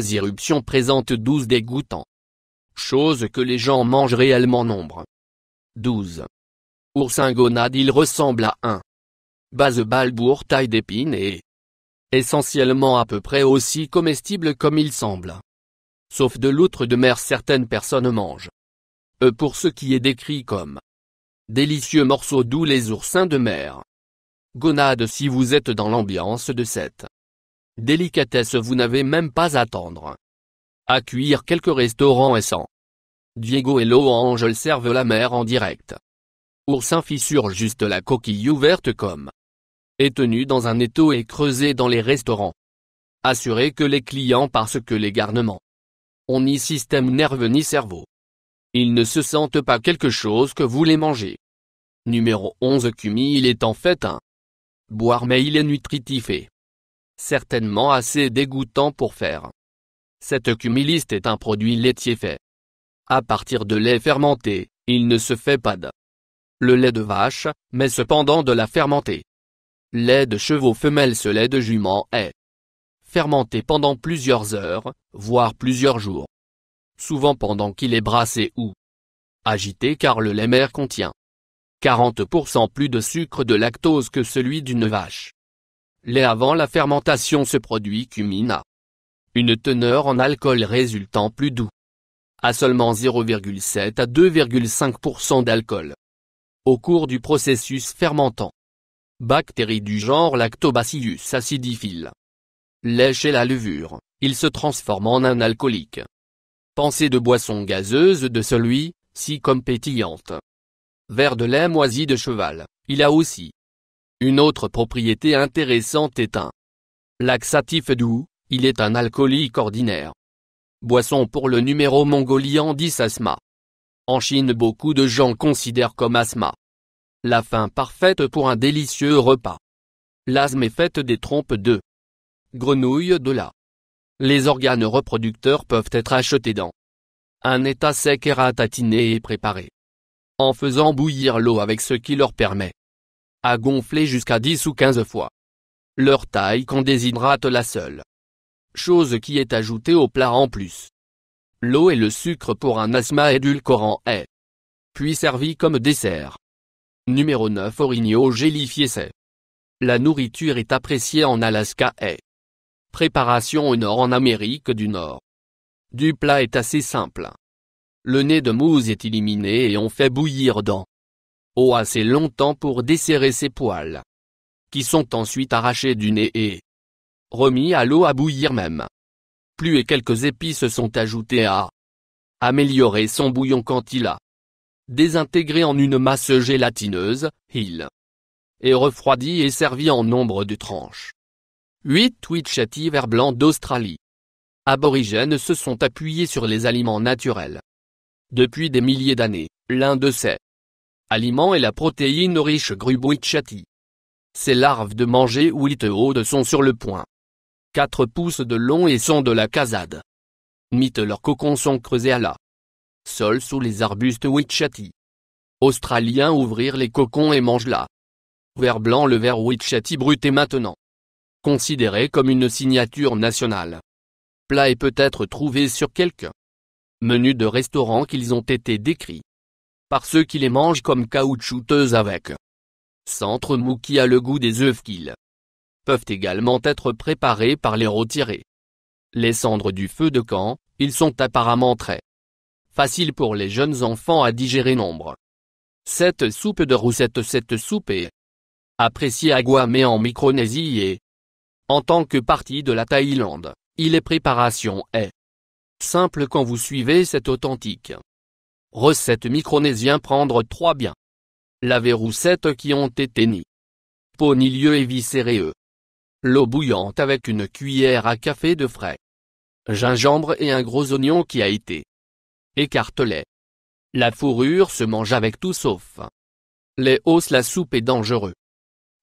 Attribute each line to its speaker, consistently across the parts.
Speaker 1: irruptions irruption présente 12 dégoûtants. Chose que les gens mangent réellement nombre. 12. Oursin gonade il ressemble à un base balbour taille d'épine et essentiellement à peu près aussi comestible comme il semble. Sauf de l'outre de mer certaines personnes mangent. Euh, pour ce qui est décrit comme délicieux morceaux doux les oursins de mer. Gonade si vous êtes dans l'ambiance de cette Délicatesse vous n'avez même pas à attendre. À cuire quelques restaurants et sans. Diego et Lohange servent la mer en direct. Oursin fissure juste la coquille ouverte comme est tenu dans un étau et creusé dans les restaurants. Assurez que les clients parce que les garnements on ni système nerveux ni cerveau. Ils ne se sentent pas quelque chose que vous les mangez. Numéro 11 Cumi Il est en fait un boire mais il est nutritif et certainement assez dégoûtant pour faire. Cette cumuliste est un produit laitier fait. À partir de lait fermenté, il ne se fait pas de le lait de vache, mais cependant de la fermentée. Lait de chevaux femelles Ce lait de jument est fermenté pendant plusieurs heures, voire plusieurs jours. Souvent pendant qu'il est brassé ou agité car le lait mère contient 40% plus de sucre de lactose que celui d'une vache lait avant la fermentation se produit cumina. une teneur en alcool résultant plus doux à seulement 0,7 à 2,5% d'alcool. Au cours du processus fermentant, bactéries du genre Lactobacillus acidifile. Lait chez la levure, il se transforme en un alcoolique. Pensez de boisson gazeuse de celui, si comme pétillante. Verre de lait moisi de cheval, il a aussi une autre propriété intéressante est un laxatif doux, il est un alcoolique ordinaire. Boisson pour le numéro mongolien 10 asthma. En Chine beaucoup de gens considèrent comme asthma. La fin parfaite pour un délicieux repas. L'asthme est faite des trompes de grenouille de la. Les organes reproducteurs peuvent être achetés dans un état sec et ratatiné et préparé. En faisant bouillir l'eau avec ce qui leur permet à gonfler jusqu'à 10 ou 15 fois leur taille qu'on déshydrate la seule chose qui est ajoutée au plat en plus. L'eau et le sucre pour un asthma édulcorant est puis servi comme dessert. Numéro 9 Orignaux gélifié c'est La nourriture est appréciée en Alaska et Préparation au nord en Amérique du Nord. Du plat est assez simple. Le nez de mousse est éliminé et on fait bouillir dans au assez longtemps pour desserrer ses poils, qui sont ensuite arrachés du nez et remis à l'eau à bouillir même. Plus et quelques épices sont ajoutés à améliorer son bouillon quand il a désintégré en une masse gélatineuse, il est refroidi et servi en nombre de tranches. 8 Twitchati vert blanc d'Australie. Aborigènes se sont appuyés sur les aliments naturels. Depuis des milliers d'années, l'un de ces aliment et la protéine riche witchati. Ces larves de manger ou sont sur le point. 4 pouces de long et sont de la casade. Mythe leurs cocons sont creusés à la sol sous les arbustes Wichati. Australiens ouvrir les cocons et mange-la. Vert blanc le vert Wichati brut est maintenant. Considéré comme une signature nationale. Plat est peut-être trouvé sur quelques menus de restaurants qu'ils ont été décrits par ceux qui les mangent comme caoutchouteuses avec centre mou qui a le goût des œufs qu'ils peuvent également être préparés par les retirer. Les cendres du feu de camp, ils sont apparemment très faciles pour les jeunes enfants à digérer nombre. Cette soupe de roussette Cette soupe est appréciée à Guam et en Micronésie et en tant que partie de la Thaïlande, il est préparation est simple quand vous suivez cette authentique Recette micronésien prendre trois biens. Laver roussettes qui ont été ni Ponilieux et viscéreux. L'eau bouillante avec une cuillère à café de frais. Gingembre et un gros oignon qui a été. Écartelé. La fourrure se mange avec tout sauf. Les hausses la soupe est dangereux.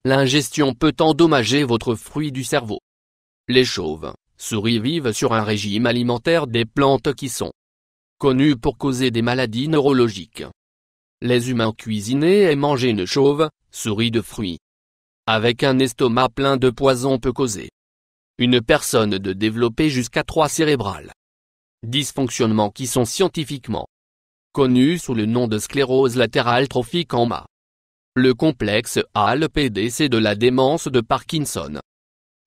Speaker 1: L'ingestion peut endommager votre fruit du cerveau. Les chauves, souris vivent sur un régime alimentaire des plantes qui sont connu pour causer des maladies neurologiques. Les humains cuisinés et mangés une chauve, souris de fruits. Avec un estomac plein de poison peut causer une personne de développer jusqu'à trois cérébrales. Dysfonctionnements qui sont scientifiquement connus sous le nom de sclérose latérale trophique en mât. Le complexe ALPDC de la démence de Parkinson.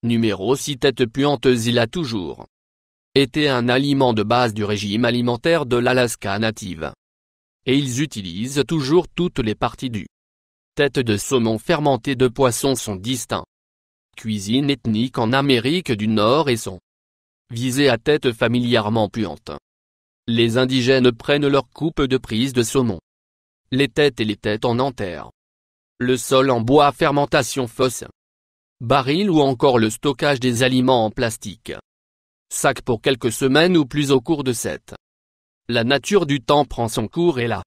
Speaker 1: Numéro 6 tête puanteuse il a toujours était un aliment de base du régime alimentaire de l'Alaska native. Et ils utilisent toujours toutes les parties du tête de saumon fermentées de poisson sont distincts. Cuisine ethnique en Amérique du Nord et sont visées à tête familièrement puante. Les indigènes prennent leur coupe de prise de saumon. Les têtes et les têtes en enterre. Le sol en bois à fermentation fausse. Baril ou encore le stockage des aliments en plastique sac pour quelques semaines ou plus au cours de cette. La nature du temps prend son cours et la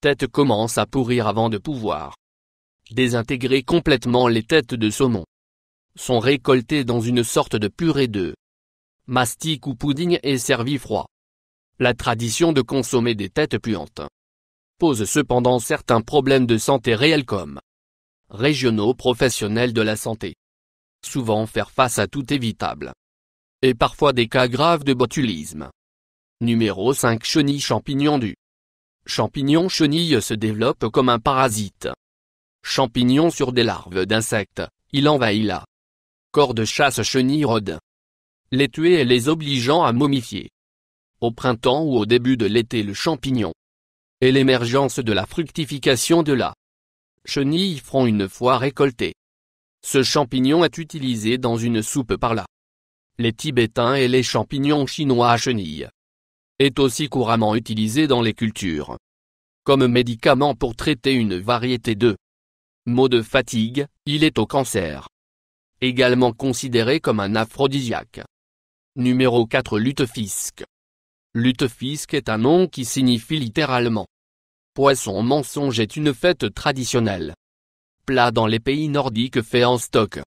Speaker 1: tête commence à pourrir avant de pouvoir désintégrer complètement les têtes de saumon. Sont récoltées dans une sorte de purée de mastic ou pouding et servi froid. La tradition de consommer des têtes puantes pose cependant certains problèmes de santé réels comme régionaux professionnels de la santé. Souvent faire face à tout évitable et parfois des cas graves de botulisme. Numéro 5 Chenille champignon du Champignon chenille se développe comme un parasite. Champignon sur des larves d'insectes, il envahit la corps de chasse chenille rôde. Les tuer et les obligeant à momifier. Au printemps ou au début de l'été le champignon et l'émergence de la fructification de la chenille feront une fois récoltée. Ce champignon est utilisé dans une soupe par là les Tibétains et les champignons chinois à chenille Est aussi couramment utilisé dans les cultures. Comme médicament pour traiter une variété de maux de fatigue, il est au cancer. Également considéré comme un aphrodisiaque. Numéro 4 Lutefisk. Lutefisk est un nom qui signifie littéralement Poisson mensonge est une fête traditionnelle. Plat dans les pays nordiques fait en stock.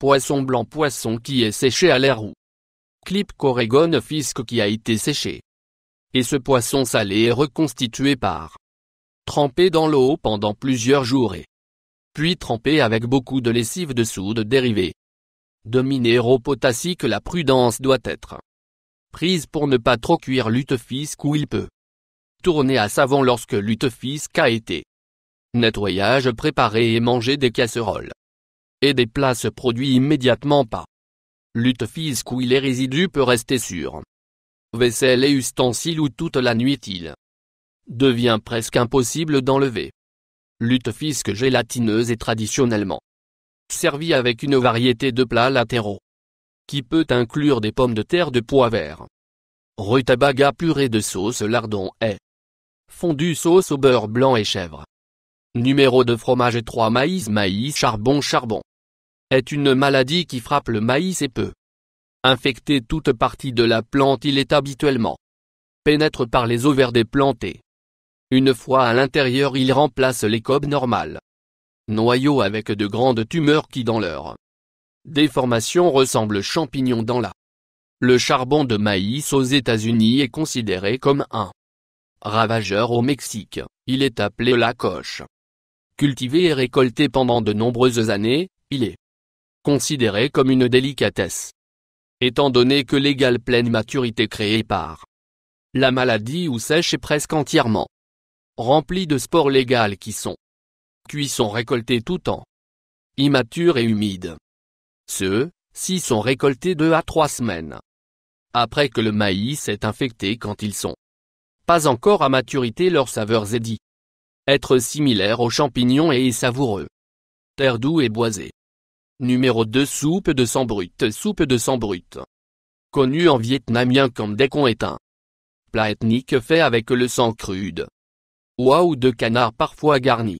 Speaker 1: Poisson blanc poisson qui est séché à l'air ou Clip corégone fisc qui a été séché. Et ce poisson salé est reconstitué par trempé dans l'eau pendant plusieurs jours et puis trempé avec beaucoup de lessive de soude dérivée de minéraux potassiques la prudence doit être prise pour ne pas trop cuire fisc où il peut tourner à savon lorsque fisc a été nettoyage préparé et manger des casseroles et des plats se produit immédiatement pas. Lutte où est résidus peut rester sur vaisselle et ustensile ou toute la nuit il devient presque impossible d'enlever. Lutte fisque gélatineuse et traditionnellement servie avec une variété de plats latéraux qui peut inclure des pommes de terre de pois vert, rutabaga purée de sauce lardon et fondue sauce au beurre blanc et chèvre. Numéro de fromage 3 maïs maïs charbon charbon est une maladie qui frappe le maïs et peut infecter toute partie de la plante il est habituellement pénètre par les ovaires des plantées. Une fois à l'intérieur il remplace les cobes normales. Noyaux avec de grandes tumeurs qui dans leur déformation ressemblent champignons dans la le charbon de maïs aux États-Unis est considéré comme un ravageur au Mexique. Il est appelé la coche. Cultivé et récolté pendant de nombreuses années, il est Considéré comme une délicatesse. Étant donné que l'égale pleine maturité créée par la maladie ou sèche est presque entièrement remplie de spores légales qui sont cuits sont récoltés tout en immature et humides. Ceux-ci sont récoltés deux à trois semaines après que le maïs est infecté quand ils sont pas encore à maturité leurs saveurs est dit être similaire aux champignons et savoureux. Terre doux et boisée. Numéro 2 Soupe de sang brut Soupe de sang brut. Connu en vietnamien comme décon éteint. Plat ethnique fait avec le sang crude. Oie ou de canard parfois garni.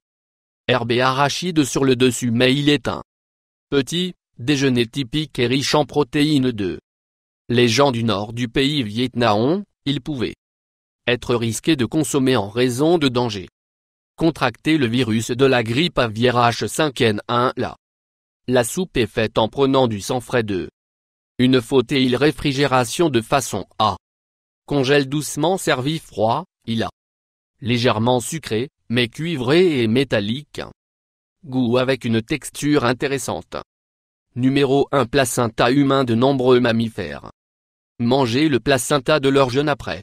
Speaker 1: Herbe et arachide sur le dessus mais il est un Petit, déjeuner typique et riche en protéines de. Les gens du nord du pays vietnamien, ils pouvaient être risqués de consommer en raison de danger. Contracter le virus de la grippe aviaire H5N1 là. La soupe est faite en prenant du sang frais de une faute et il réfrigération de façon à congèle doucement servi froid, il a légèrement sucré, mais cuivré et métallique. Goût avec une texture intéressante. Numéro 1 Placenta humain de nombreux mammifères. manger le placenta de leur jeune après.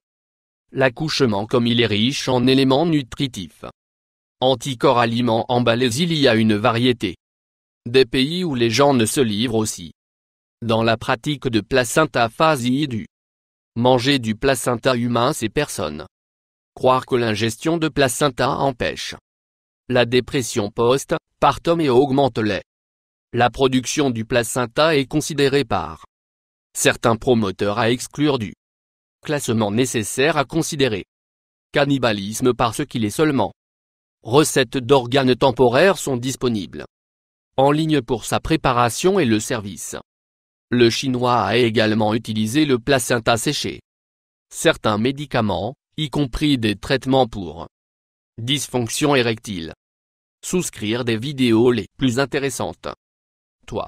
Speaker 1: L'accouchement comme il est riche en éléments nutritifs. Anticorps aliments emballés il y a une variété des pays où les gens ne se livrent aussi. Dans la pratique de placenta phasie du Manger du placenta humain c'est personnes Croire que l'ingestion de placenta empêche la dépression post-partum et augmente les. La production du placenta est considérée par certains promoteurs à exclure du classement nécessaire à considérer. Cannibalisme parce qu'il est seulement recettes d'organes temporaires sont disponibles en ligne pour sa préparation et le service. Le chinois a également utilisé le placenta séché. Certains médicaments, y compris des traitements pour dysfonction érectile. Souscrire des vidéos les plus intéressantes. Toi.